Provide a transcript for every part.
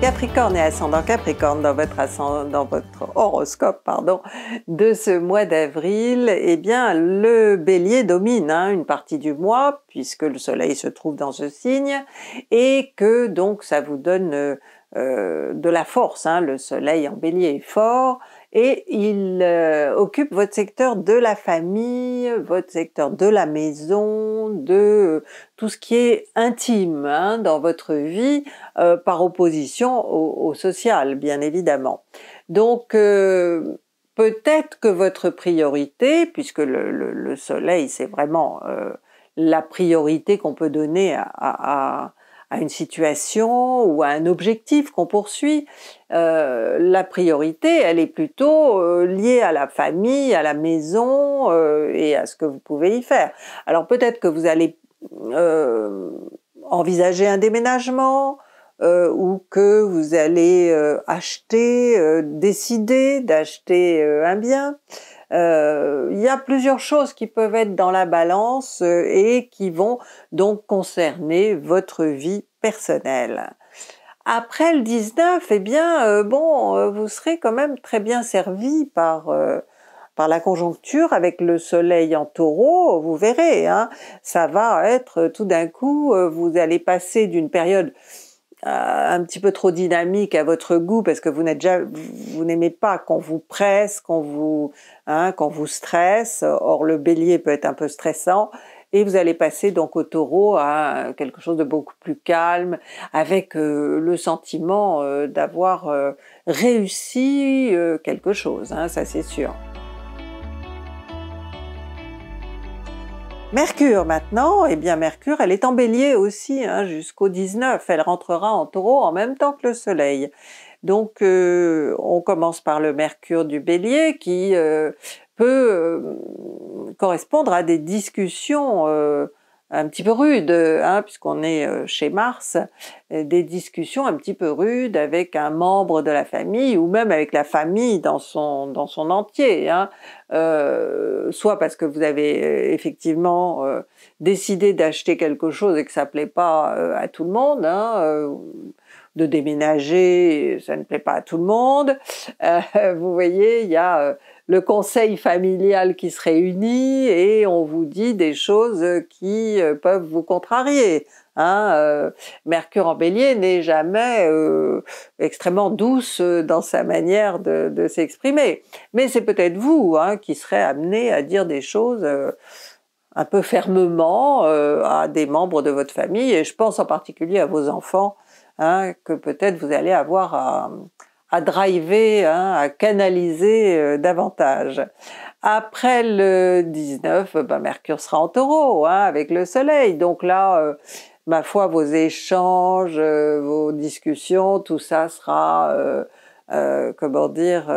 Capricorne et ascendant Capricorne dans votre, ascendant, dans votre horoscope pardon, de ce mois d'avril, eh bien le bélier domine hein, une partie du mois puisque le soleil se trouve dans ce signe et que donc ça vous donne euh, de la force. Hein, le soleil en bélier est fort, et il euh, occupe votre secteur de la famille, votre secteur de la maison, de euh, tout ce qui est intime hein, dans votre vie, euh, par opposition au, social, bien évidemment. Donc, peut-être que votre priorité, puisque le, soleil, c'est vraiment la priorité qu'on peut donner à à une situation ou à un objectif qu'on poursuit. Euh, la priorité, elle est plutôt euh, liée à la famille, à la maison euh, et à ce que vous pouvez y faire. Alors peut-être que vous allez envisager un déménagement ou que vous allez acheter, décider d'acheter un bien. Euh, il y a plusieurs choses qui peuvent être dans la balance euh, et qui vont donc concerner votre vie personnelle. Après le 19, eh bien, euh, bon, vous serez quand même très bien servi par, par la conjoncture avec le soleil en taureau, vous verrez, hein. ça va être tout d'un coup, vous allez passer d'une période euh, un petit peu trop dynamique à votre goût parce que vous n'aimez pas qu'on vous presse, qu'on vous, hein, qu'on vous stresse. Or le Bélier peut être un peu stressant et vous allez passer donc au taureau à quelque chose de beaucoup plus calme, avec euh, le sentiment euh, d'avoir réussi quelque chose, hein, ça c'est sûr. Mercure maintenant, eh bien Mercure, elle est en bélier aussi hein, jusqu'au 19, elle rentrera en taureau en même temps que le soleil. Donc euh, on commence par le Mercure du bélier qui euh, peut euh, correspondre à des discussions un petit peu rude, hein, puisqu'on est euh, chez Mars, euh, des discussions un petit peu rudes avec un membre de la famille ou même avec la famille dans son, entier. Hein. Euh, soit parce que vous avez effectivement décidé d'acheter quelque chose et que ça plaît pas à tout le monde, hein, de déménager, ça ne plaît pas à tout le monde. Euh, vous voyez, il y a euh, le conseil familial qui se réunit et on vous dit des choses qui euh, peuvent vous contrarier. Hein. Mercure en bélier n'est jamais extrêmement douce dans sa manière de, s'exprimer. Mais c'est peut-être vous hein, qui serez amené à dire des choses un peu fermement à des membres de votre famille, et je pense en particulier à vos enfants Hein, que peut-être vous allez avoir à, à driver, hein, à canaliser euh, davantage. Après le 19, ben Mercure sera en taureau hein, avec le soleil, donc là, euh, ma foi, vos échanges, euh, vos discussions, tout ça sera, comment dire,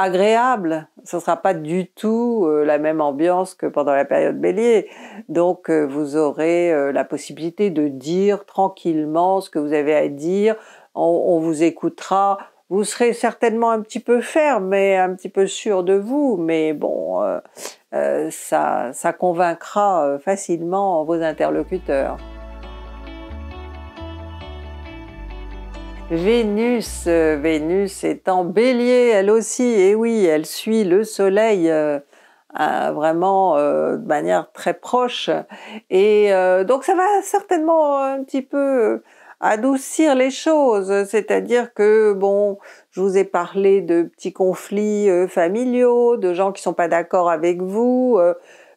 agréable. Ce ne sera pas du tout euh, la même ambiance que pendant la période bélier. Donc euh, vous aurez euh, la possibilité de dire tranquillement ce que vous avez à dire, on, vous écoutera. Vous serez certainement un petit peu ferme, mais un petit peu sûr de vous, mais bon, ça convaincra facilement vos interlocuteurs. Vénus, euh, Vénus est en bélier, elle aussi, et oui, elle suit le soleil euh, vraiment euh, de manière très proche. Et donc ça va certainement un petit peu adoucir les choses, c'est-à-dire que, bon, je vous ai parlé de petits conflits familiaux, de gens qui sont pas d'accord avec vous,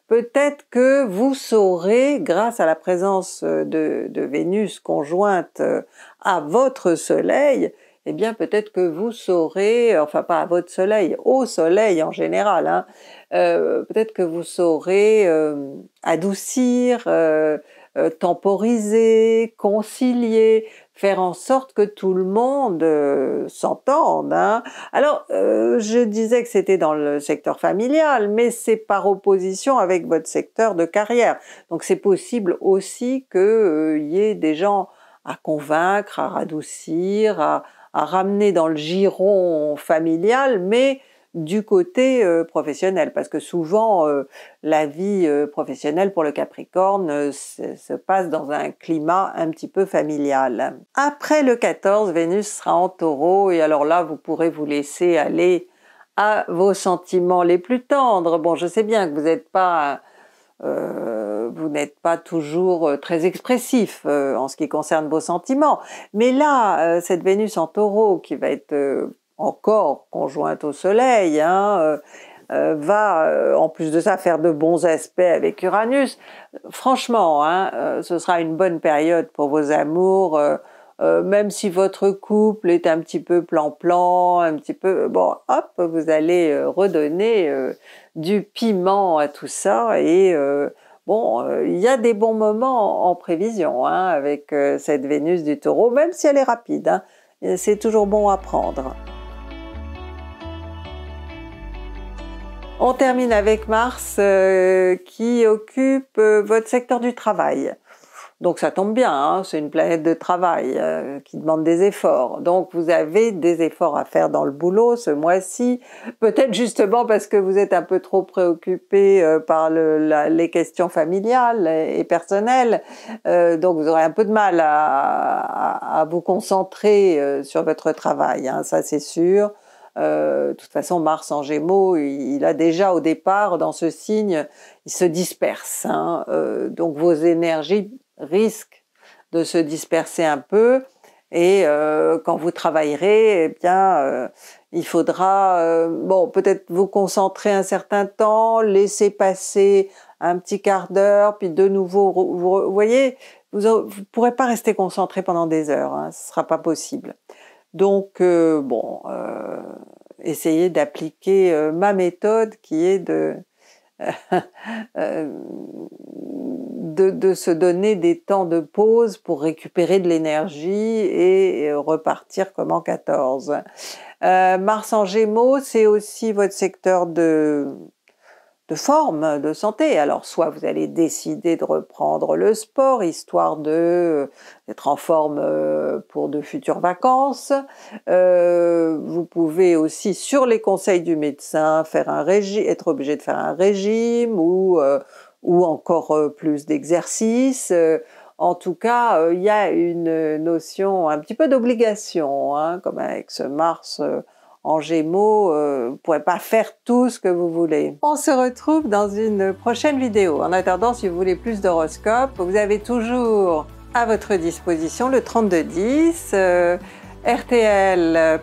peut-être que vous saurez, grâce à la présence euh, de, Vénus conjointe euh, à votre Soleil, eh bien peut-être que vous saurez, euh, enfin pas à votre Soleil, au Soleil en général, hein, peut-être que vous saurez adoucir, euh, temporiser, concilier, faire en sorte que tout le monde euh, s'entende. Hein. Alors, euh, je disais que c'était dans le secteur familial, mais c'est par opposition avec votre secteur de carrière. Donc c'est possible aussi qu'il y ait des gens à convaincre, à radoucir, à ramener dans le giron familial, mais du côté euh, professionnel, parce que souvent euh, la vie euh, professionnelle pour le Capricorne se passe dans un climat un petit peu familial. Après le 14, Vénus sera en taureau, et alors là, vous pourrez vous laisser aller à vos sentiments les plus tendres. Bon, je sais bien que vous n'êtes pas... vous n'êtes pas toujours très expressif en ce qui concerne vos sentiments. Mais là, cette Vénus en taureau qui va être encore conjointe au Soleil, hein, euh, euh, va euh, en plus de ça faire de bons aspects avec Uranus. Franchement, hein, ce sera une bonne période pour vos amours, même si votre couple est un petit peu plan-plan, un petit peu bon, hop, vous allez redonner du piment à tout ça et Bon, il y a des bons moments en prévision hein, avec cette Vénus du taureau, même si elle est rapide. C'est toujours bon à prendre. On termine avec Mars euh, qui occupe euh, votre secteur du travail. Donc ça tombe bien, hein, c'est une planète de travail euh, qui demande des efforts. Donc vous avez des efforts à faire dans le boulot ce mois-ci, peut-être justement parce que vous êtes un peu trop préoccupé par les questions familiales et, personnelles. donc vous aurez un peu de mal à, vous concentrer sur votre travail, hein, ça c'est sûr. Euh, de toute façon, Mars en Gémeaux, il, a déjà au départ dans ce signe, il se disperse. Hein. Euh, donc vos énergies risquent de se disperser un peu. Et euh, quand vous travaillerez, eh bien, euh, il faudra, bon, peut-être vous concentrer un certain temps, laisser passer un petit quart d'heure, puis de nouveau, vous, voyez, vous ne pourrez pas rester concentré pendant des heures, hein. ce ne sera pas possible. Donc, euh, bon, euh, essayer d'appliquer euh, ma méthode qui est euh, de, de, se donner des temps de pause pour récupérer de l'énergie et, repartir comme en 14. Mars en Gémeaux, c'est aussi votre secteur de de forme de santé. Alors soit vous allez décider de reprendre le sport histoire de euh, d'être en forme euh, pour de futures vacances. Euh, vous pouvez aussi sur les conseils du médecin faire un régime, être obligé de faire un régime ou ou encore plus d'exercices. En tout cas, il y a une notion un petit peu d'obligation, hein, comme avec ce Mars en Gémeaux, euh, vous pourrez pas faire tout ce que vous voulez. On se retrouve dans une prochaine vidéo. En attendant, si vous voulez plus d'horoscopes, vous avez toujours à votre disposition le 3210, euh, rtl.fr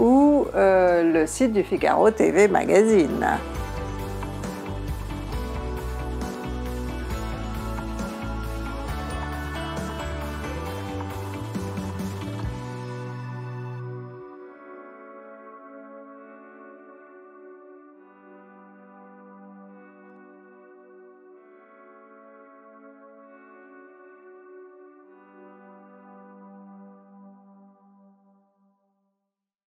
ou euh, le site du Figaro TV Magazine.